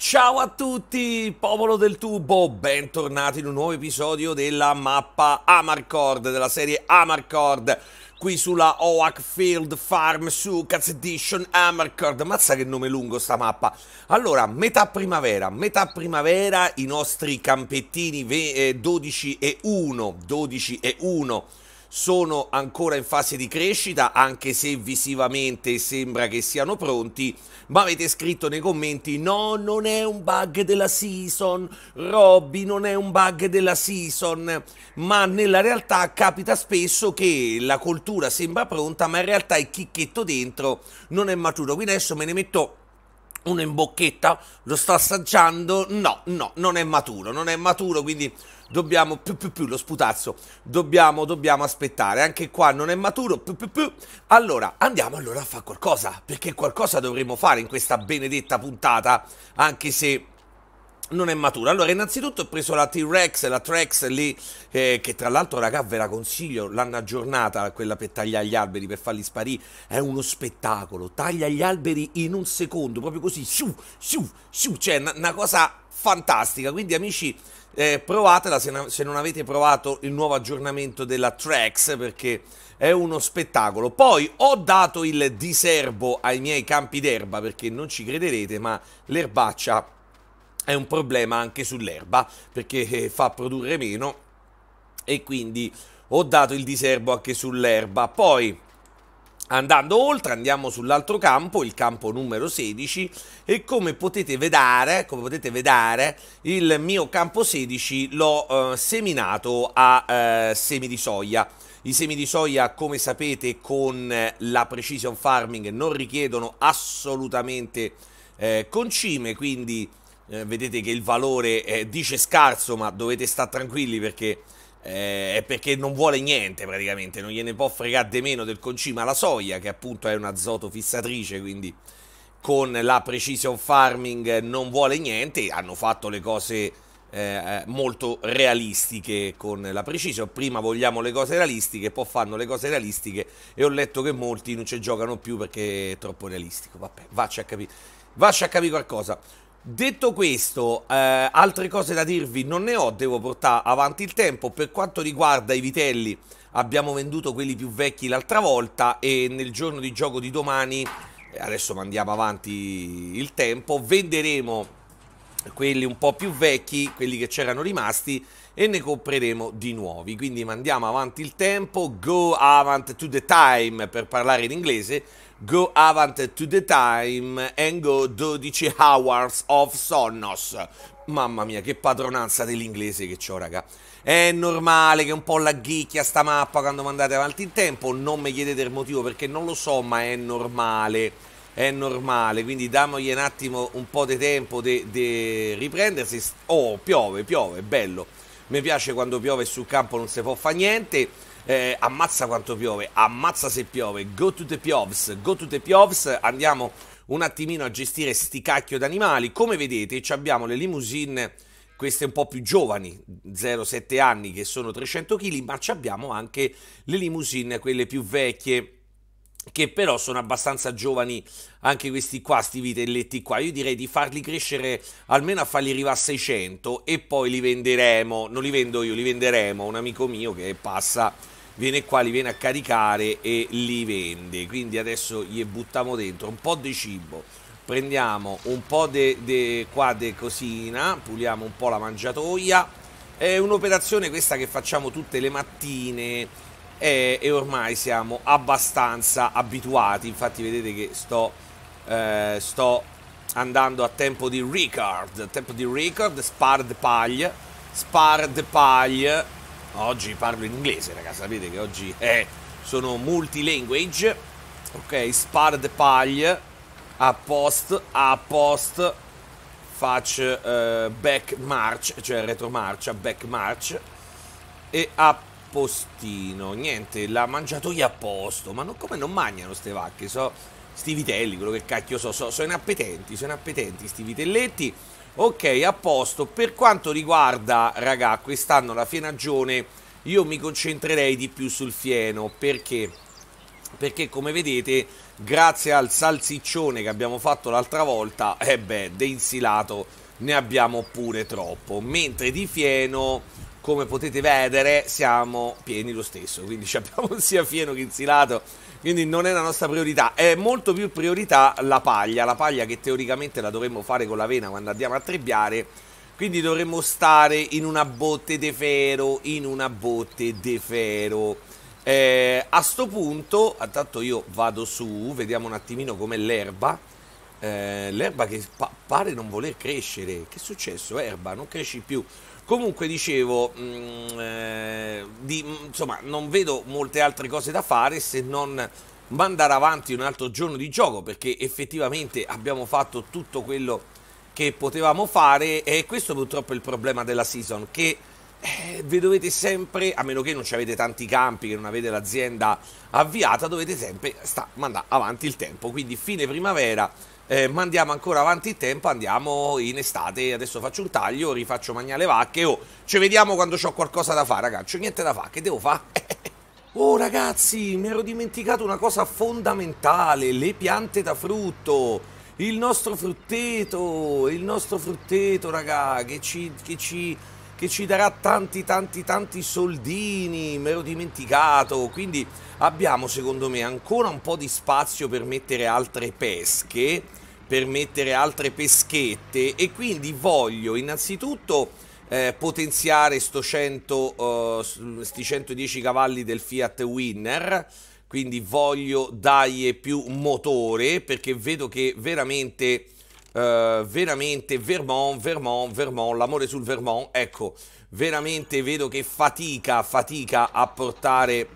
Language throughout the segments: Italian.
Ciao a tutti, popolo del tubo, bentornati in un nuovo episodio della mappa Amarcord, della serie Amarcord, qui sulla Oak Field Farm Sucats Edition Amarcord. Mazza che nome lungo sta mappa. Allora, metà primavera, metà primavera, i nostri campettini 12 eh, e 1, 12 e 1 sono ancora in fase di crescita, anche se visivamente sembra che siano pronti, ma avete scritto nei commenti no, non è un bug della season, Robby non è un bug della season, ma nella realtà capita spesso che la coltura sembra pronta, ma in realtà il chicchetto dentro non è maturo, quindi adesso me ne metto uno in bocchetta, lo sto assaggiando, no, no, non è maturo, non è maturo, quindi dobbiamo più più più lo sputazzo, dobbiamo, dobbiamo aspettare, anche qua non è maturo, più più più, allora andiamo allora a fare qualcosa, perché qualcosa dovremo fare in questa benedetta puntata, anche se non è matura. Allora, innanzitutto ho preso la T-Rex, la Trex lì, eh, che tra l'altro, raga, ve la consiglio, l'hanno aggiornata quella per tagliare gli alberi, per farli sparire. È uno spettacolo. Taglia gli alberi in un secondo, proprio così, su, su, su, Cioè, una cosa fantastica. Quindi, amici, eh, provatela se, se, non avete provato il nuovo aggiornamento della Trex, perché è uno spettacolo. Poi ho dato il diserbo ai miei campi d'erba, perché non ci crederete, ma l'erbaccia è un problema anche sull'erba perché eh, fa produrre meno e quindi ho dato il diserbo anche sull'erba. Poi Andando oltre andiamo sull'altro campo, il campo numero 16 e come potete vedere, come potete vedere il mio campo 16 l'ho eh, seminato a eh, semi di soia. I semi di soia come sapete con eh, la precision farming non richiedono assolutamente eh, concime quindi eh, vedete che il valore eh, dice scarso, ma dovete stare tranquilli perché eh, perché non vuole niente praticamente, non gliene può fregare di meno del concima la soia, che appunto è un'azoto fissatrice, quindi con la precision farming non vuole niente, hanno fatto le cose eh, eh, molto realistiche con la precision, prima vogliamo le cose realistiche, poi fanno le cose realistiche e ho letto che molti non ci giocano più perché è troppo realistico, vabbè, vacci a capire, vacci a capire qualcosa. Detto questo, eh, altre cose da dirvi non ne ho, devo portare avanti il tempo. Per quanto riguarda i vitelli, abbiamo venduto quelli più vecchi l'altra volta e nel giorno di gioco di domani, eh, adesso mandiamo avanti il tempo, venderemo quelli un po' più vecchi, quelli che c'erano rimasti e ne compreremo di nuovi. Quindi mandiamo avanti il tempo, go avanti to the time per parlare in inglese Go Avant to the Time and Go 12 Hours of Sonnos. Mamma mia, che padronanza dell'inglese che ho, raga. È normale che un po' laghicchia sta mappa quando mandate avanti in tempo. Non mi chiedete il motivo perché non lo so, ma è normale. È normale, quindi damogli un attimo un po' di tempo di riprendersi. Oh, piove, piove, bello. Mi piace quando piove sul campo non si può fare niente eh, ammazza quanto piove, ammazza se piove, go to the piovs, go to the piovs, andiamo un attimino a gestire sti cacchio d'animali. Come vedete abbiamo le limousine, queste un po' più giovani, 0-7 anni, che sono 300 kg, ma ci abbiamo anche le limousine, quelle più vecchie, che però sono abbastanza giovani anche questi qua, sti vitelletti qua. Io direi di farli crescere almeno a farli arrivare a 600 e poi li venderemo, non li vendo io, li venderemo a un amico mio che passa viene qua, li viene a caricare e li vende. Quindi adesso gli buttiamo dentro un po' di cibo. Prendiamo un po' di qua di cosina, puliamo un po' la mangiatoia. È un'operazione questa che facciamo tutte le mattine e, e ormai siamo abbastanza abituati. Infatti vedete che sto, eh, sto andando a tempo di record. Tempo di record, spar de paglia, spar de paglia Oggi parlo in inglese, ragazzi, sapete che oggi è, eh, sono multilanguage. Ok, spar de paglia. A post, a post. Faccio uh, eh, back march, cioè retromarcia, back march. E a postino. Niente, l'ha mangiato io a posto. Ma non, come non mangiano ste vacche? So, sti vitelli, quello che cacchio so, so. Sono inappetenti, sono inappetenti sti vitelletti. Ok, a posto. Per quanto riguarda, raga, quest'anno la Fienagione, io mi concentrerei di più sul fieno. Perché? Perché come vedete, grazie al salsiccione che abbiamo fatto l'altra volta, eh beh, de insilato ne abbiamo pure troppo. Mentre di fieno come potete vedere siamo pieni lo stesso, quindi abbiamo sia fieno che insilato, quindi non è la nostra priorità, è molto più priorità la paglia, la paglia che teoricamente la dovremmo fare con l'avena quando andiamo a trebbiare, quindi dovremmo stare in una botte de ferro, in una botte de ferro. Eh, a sto punto, intanto io vado su, vediamo un attimino com'è l'erba, eh, l'erba che pa- pare non voler crescere. Che è successo, erba? Non cresci più. Comunque dicevo, mh, mm, eh, di, mm, insomma, non vedo molte altre cose da fare se non mandare avanti un altro giorno di gioco perché effettivamente abbiamo fatto tutto quello che potevamo fare e questo purtroppo è il problema della season che eh, vi dovete sempre, a meno che non ci avete tanti campi, che non avete l'azienda avviata, dovete sempre sta, mandare avanti il tempo. Quindi fine primavera eh, ma ancora avanti il tempo, andiamo in estate, adesso faccio un taglio, rifaccio mangiare le vacche, oh, ci vediamo quando ho qualcosa da fare, ragazzi, c'ho niente da fare, che devo fare? oh ragazzi, mi ero dimenticato una cosa fondamentale, le piante da frutto, il nostro frutteto, il nostro frutteto, ragazzi, che ci... Che ci che ci darà tanti tanti tanti soldini, me l'ho dimenticato, quindi abbiamo secondo me ancora un po' di spazio per mettere altre pesche, per mettere altre peschette e quindi voglio innanzitutto eh, potenziare sto 100, eh, sti 110 cavalli del Fiat Winner quindi voglio dargli più motore perché vedo che veramente Uh, veramente Vermont, Vermont, Vermont, l'amore sul Vermont, ecco, veramente vedo che fatica, fatica a portare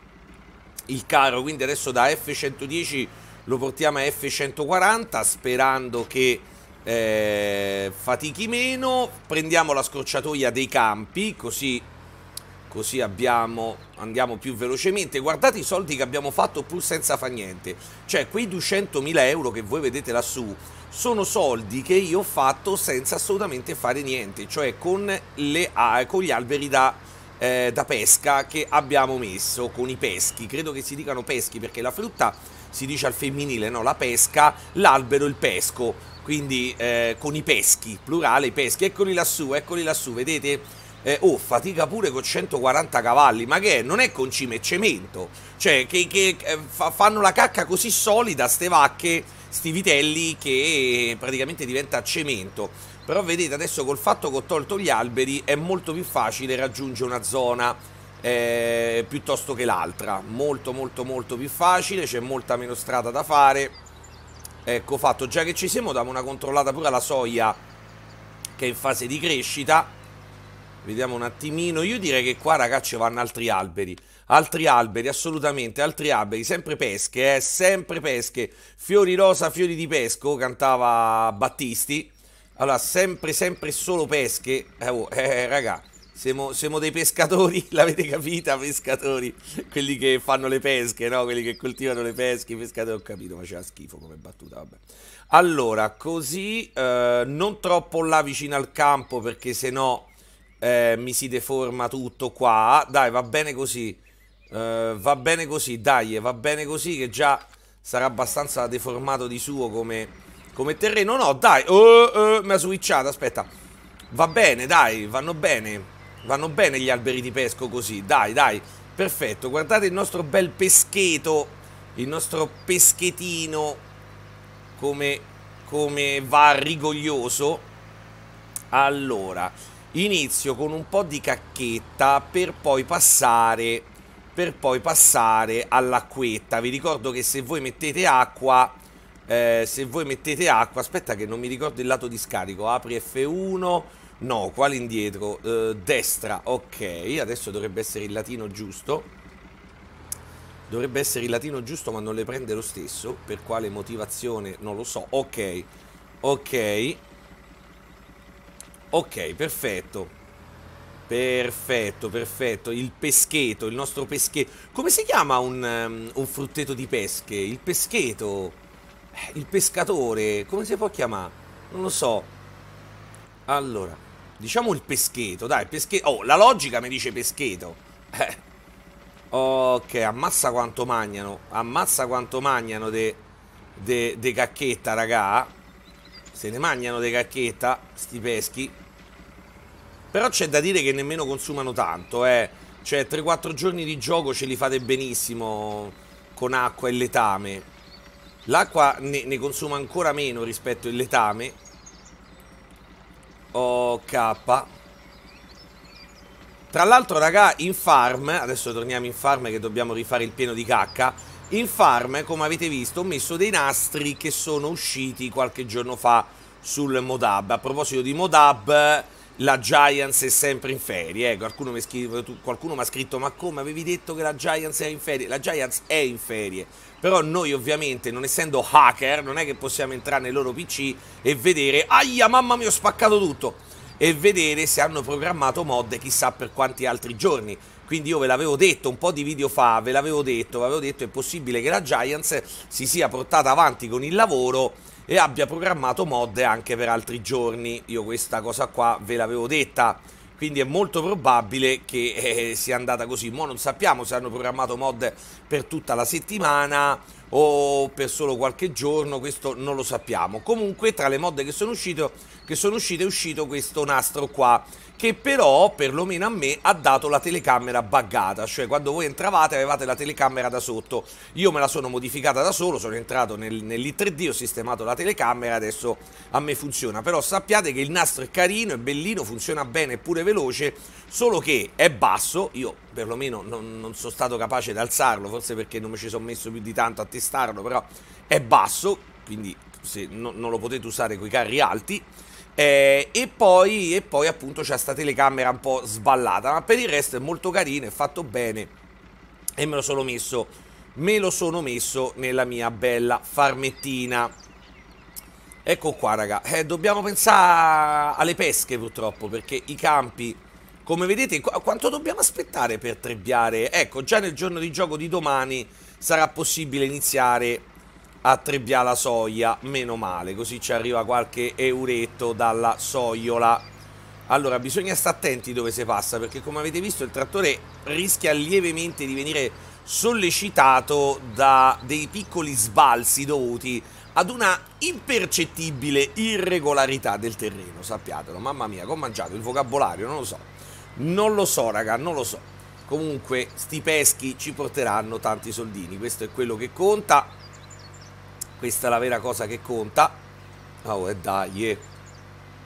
il carro, quindi adesso da F110 lo portiamo a F140 sperando che eh, fatichi meno, prendiamo la scorciatoia dei campi così, così abbiamo, andiamo più velocemente, guardate i soldi che abbiamo fatto pur senza far niente, cioè quei 200.000 euro che voi vedete lassù sono soldi che io ho fatto senza assolutamente fare niente, cioè con, le, con gli alberi da, eh, da, pesca che abbiamo messo, con i peschi, credo che si dicano peschi perché la frutta si dice al femminile, no? La pesca, l'albero, il pesco, quindi eh, con i peschi, plurale, i peschi, eccoli lassù, eccoli lassù, vedete? eh, oh, fatica pure con 140 cavalli, ma che è? Non è concime, è cemento. Cioè, che, che eh, fa, fanno la cacca così solida ste vacche, sti vitelli, che eh, praticamente diventa cemento. Però vedete, adesso col fatto che ho tolto gli alberi è molto più facile raggiungere una zona eh, piuttosto che l'altra. Molto, molto, molto più facile, c'è molta meno strada da fare. Ecco fatto, già che ci siamo, diamo una controllata pure alla soia che è in fase di crescita Vediamo un attimino. Io direi che qua, ragazzi, vanno altri alberi. Altri alberi, assolutamente. Altri alberi. Sempre pesche, eh. Sempre pesche. Fiori rosa, fiori di pesco, cantava Battisti. Allora, sempre, sempre solo pesche. Eh, oh, eh, eh raga. Siamo, siamo, dei pescatori, l'avete capita, pescatori, quelli che fanno le pesche, no? Quelli che coltivano le pesche, i pescatori, ho capito, ma c'era schifo come battuta, vabbè. Allora, così, eh, non troppo là vicino al campo, perché se no eh, mi si deforma tutto qua. Dai, va bene così. Uh, va bene così, dai, va bene così che già sarà abbastanza deformato di suo come, come terreno. No, dai, uh, uh, mi ha switchato, aspetta. Va bene, dai, vanno bene. Vanno bene gli alberi di pesco così, dai, dai. Perfetto, guardate il nostro bel pescheto, il nostro peschetino come, come va rigoglioso. Allora, inizio con un po' di cacchetta per poi passare per poi passare all'acquetta vi ricordo che se voi mettete acqua eh, se voi mettete acqua aspetta che non mi ricordo il lato di scarico apri F1 no quale indietro eh, destra ok adesso dovrebbe essere il latino giusto dovrebbe essere il latino giusto ma non le prende lo stesso per quale motivazione non lo so ok ok Ok, perfetto. Perfetto, perfetto. Il pescheto, il nostro pescheto. Come si chiama un, um, un, frutteto di pesche? Il pescheto. Eh, il pescatore. Come si può chiamare? Non lo so. Allora, diciamo il pescheto. Dai, peschetto. Oh, la logica mi dice pescheto. Eh. Ok, ammazza quanto magnano. Ammazza quanto magnano de, de, de cacchetta, raga. Se ne magnano de cacchetta, sti peschi. Però c'è da dire che nemmeno consumano tanto, eh. Cioè 3-4 giorni di gioco ce li fate benissimo con acqua e letame. L'acqua ne, ne consuma ancora meno rispetto al letame. Ok. Tra l'altro, raga, in farm, adesso torniamo in farm che dobbiamo rifare il pieno di cacca. In farm, come avete visto, ho messo dei nastri che sono usciti qualche giorno fa sul Modab. A proposito di Modab, la Giants è sempre in ferie. Eh. Qualcuno, mi scrive, qualcuno mi ha scritto: Ma come avevi detto che la Giants era in ferie? La Giants è in ferie. Però noi ovviamente, non essendo hacker, non è che possiamo entrare nel loro PC e vedere, aia mamma mia ho spaccato tutto, e vedere se hanno programmato mod chissà per quanti altri giorni. Quindi io ve l'avevo detto un po' di video fa, ve l'avevo detto, ve l'avevo detto, è possibile che la Giants si sia portata avanti con il lavoro e abbia programmato mod anche per altri giorni. Io questa cosa qua ve l'avevo detta, quindi è molto probabile che eh, sia andata così. Mo non sappiamo se hanno programmato mod per tutta la settimana o per solo qualche giorno, questo non lo sappiamo. Comunque tra le mod che sono, uscite, che sono uscite è uscito questo nastro qua, che però perlomeno a me ha dato la telecamera buggata, cioè quando voi entravate avevate la telecamera da sotto, io me la sono modificata da solo, sono entrato nel, nell'i3D, ho sistemato la telecamera, adesso a me funziona, però sappiate che il nastro è carino, è bellino, funziona bene, è pure veloce, solo che è basso, io perlomeno non, non sono stato capace di alzarlo, forse perché non mi ci sono messo più di tanto a testarlo, però è basso, quindi se no, non lo potete usare con i carri alti. Eh, e, poi, e poi appunto c'è questa telecamera un po' sballata, ma per il resto è molto carino, è fatto bene e me lo sono messo, me lo sono messo nella mia bella farmettina. Ecco qua raga, eh, dobbiamo pensare alle pesche purtroppo perché i campi come vedete, qu quanto dobbiamo aspettare per trebbiare? Ecco, già nel giorno di gioco di domani sarà possibile iniziare a trebbiare la soia, meno male, così ci arriva qualche euretto dalla soiola. Allora, bisogna stare attenti dove si passa, perché come avete visto il trattore rischia lievemente di venire sollecitato da dei piccoli sbalzi dovuti ad una impercettibile irregolarità del terreno, sappiatelo. Mamma mia, ho mangiato il vocabolario, non lo so. Non lo so, raga, non lo so. Comunque, sti peschi ci porteranno tanti soldini. Questo è quello che conta. Questa è la vera cosa che conta. Oh, e dai. E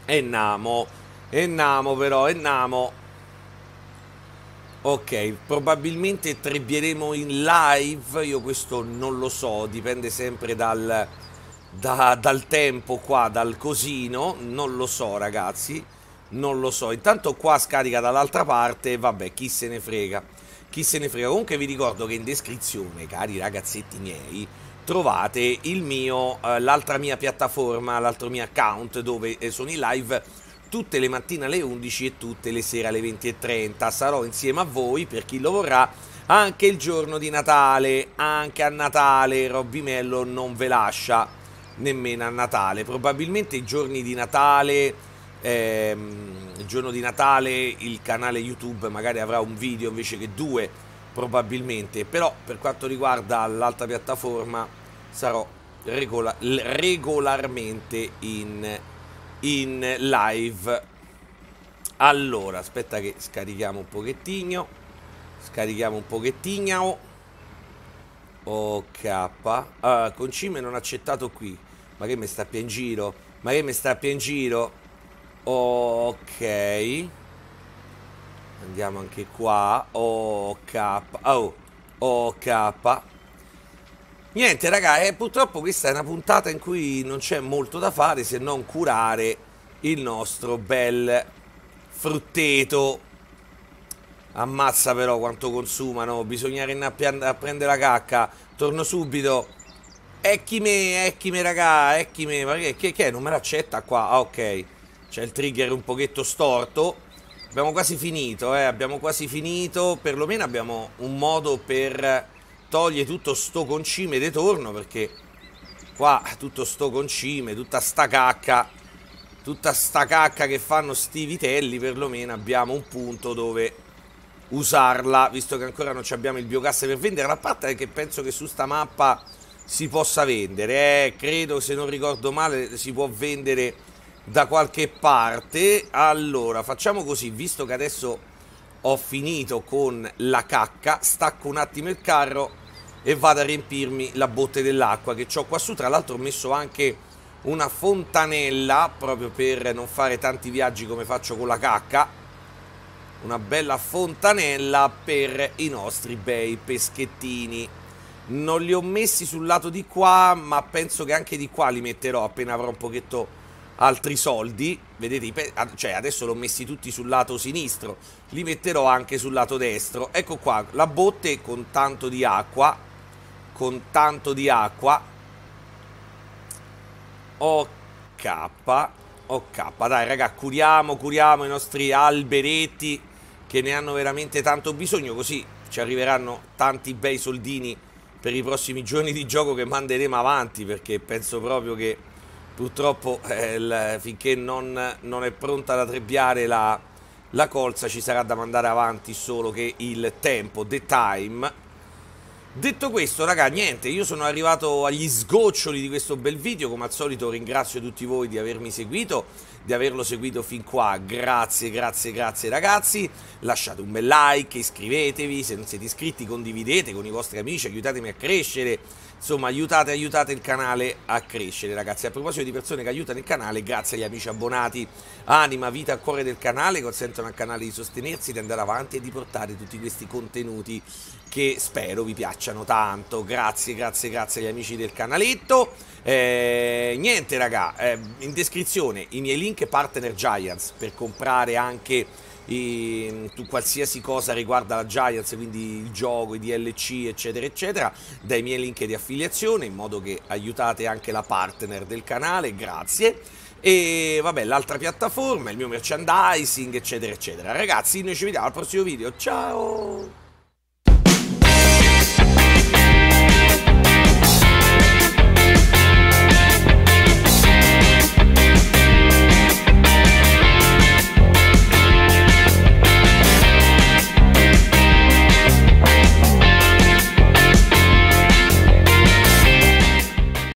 eh. Namo. E Namo, però, e Namo. Ok, probabilmente trebbieremo in live, io questo non lo so, dipende sempre dal, da, dal tempo qua, dal cosino, non lo so ragazzi non lo so. Intanto qua scarica dall'altra parte, vabbè, chi se ne frega. Chi se ne frega. Comunque vi ricordo che in descrizione, cari ragazzetti miei, trovate mio, eh, l'altra mia piattaforma, l'altro mio account dove eh, sono in live tutte le mattine alle 11 e tutte le sere alle 20.30. Sarò insieme a voi, per chi lo vorrà, anche il giorno di Natale, anche a Natale Robby Mello non ve lascia nemmeno a Natale. Probabilmente i giorni di Natale ehm, il giorno di Natale il canale YouTube magari avrà un video invece che due probabilmente, però per quanto riguarda l'altra piattaforma sarò regola regolarmente in, in live. Allora, aspetta che scarichiamo un pochettino, scarichiamo un pochettino. Ok, uh, Concime non accettato qui, ma che mi sta più in giro? Ma che mi sta più in giro? Ok. Andiamo anche qua. Ok. Oh. Ok. Niente raga, eh, purtroppo questa è una puntata in cui non c'è molto da fare se non curare il nostro bel frutteto. Ammazza però quanto consumano, bisogna andare a prendere la cacca. Torno subito. Ecchime, ecchime raga, ecchime. Ma che, che, che è? Non me l'accetta qua? Ah, ok. C'è il trigger un pochetto storto. Abbiamo quasi finito, eh, abbiamo quasi finito. Perlomeno abbiamo un modo per togliere tutto sto concime di torno, perché qua tutto sto concime, tutta sta cacca, tutta sta cacca che fanno sti vitelli, perlomeno abbiamo un punto dove usarla, visto che ancora non abbiamo il biogas per vendere, la parte è che penso che su sta mappa si possa vendere, eh, credo se non ricordo male si può vendere da qualche parte. Allora, facciamo così, visto che adesso ho finito con la cacca, stacco un attimo il carro e vado a riempirmi la botte dell'acqua che ho qua su. Tra l'altro ho messo anche una fontanella proprio per non fare tanti viaggi come faccio con la cacca. Una bella fontanella per i nostri bei peschettini. Non li ho messi sul lato di qua, ma penso che anche di qua li metterò appena avrò un pochetto altri soldi, vedete, cioè adesso l'ho messi tutti sul lato sinistro, li metterò anche sul lato destro. Ecco qua, la botte con tanto di acqua, con tanto di acqua, OK, OK, dai raga, curiamo, curiamo i nostri alberetti che ne hanno veramente tanto bisogno, così ci arriveranno tanti bei soldini per i prossimi giorni di gioco che manderemo avanti, perché penso proprio che purtroppo eh, la, finché non, non, è pronta ad addrebbiare la, la, colza ci sarà da mandare avanti solo che il tempo, the time. Detto questo, raga, niente, io sono arrivato agli sgoccioli di questo bel video, come al solito ringrazio tutti voi di avermi seguito di averlo seguito fin qua. Grazie, grazie, grazie ragazzi. Lasciate un bel like, iscrivetevi, se non siete iscritti condividete con i vostri amici, aiutatemi a crescere. Insomma, aiutate, aiutate il canale a crescere, ragazzi. A proposito di persone che aiutano il canale, grazie agli amici abbonati. Anima, vita a cuore del canale consentono al canale di sostenersi, di andare avanti e di portare tutti questi contenuti che spero vi piacciano tanto. Grazie, grazie, grazie agli amici del canaletto. Eh, niente raga, eh, in descrizione i miei link partner Giants per comprare anche i, ehm, tu, qualsiasi cosa riguarda la Giants, quindi il gioco, i DLC, eccetera, eccetera, dai miei link di affiliazione in modo che aiutate anche la partner del canale, grazie. E vabbè, l'altra piattaforma, il mio merchandising, eccetera, eccetera. Ragazzi, noi ci vediamo al prossimo video, ciao!